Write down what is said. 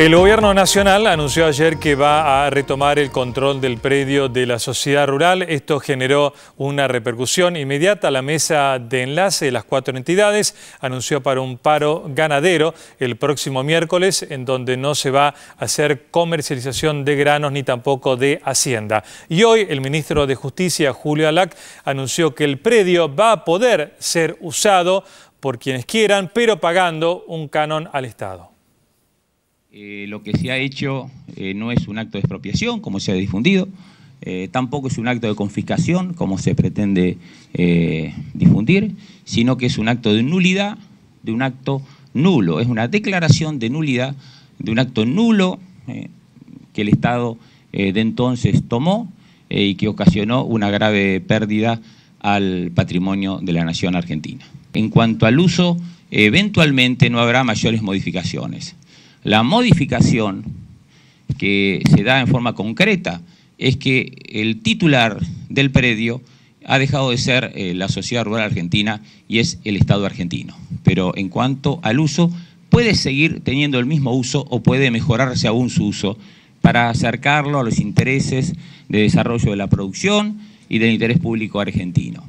El Gobierno Nacional anunció ayer que va a retomar el control del predio de la sociedad rural. Esto generó una repercusión inmediata. La mesa de enlace de las cuatro entidades anunció para un paro ganadero el próximo miércoles, en donde no se va a hacer comercialización de granos ni tampoco de hacienda. Y hoy el ministro de Justicia, Julio Alac, anunció que el predio va a poder ser usado por quienes quieran, pero pagando un canon al Estado. Eh, lo que se ha hecho eh, no es un acto de expropiación, como se ha difundido, eh, tampoco es un acto de confiscación, como se pretende difundir, sino que es un acto de nulidad, de un acto nulo. Es una declaración de nulidad, de un acto nulo que el Estado de entonces tomó y que ocasionó una grave pérdida al patrimonio de la nación argentina. En cuanto al uso, eventualmente no habrá mayores modificaciones. La modificación que se da en forma concreta es que el titular del predio ha dejado de ser eh, la sociedad rural argentina y es el Estado argentino. Pero en cuanto al uso, puede seguir teniendo el mismo uso o puede mejorarse aún su uso para acercarlo a los intereses de desarrollo de la producción y del interés público argentino.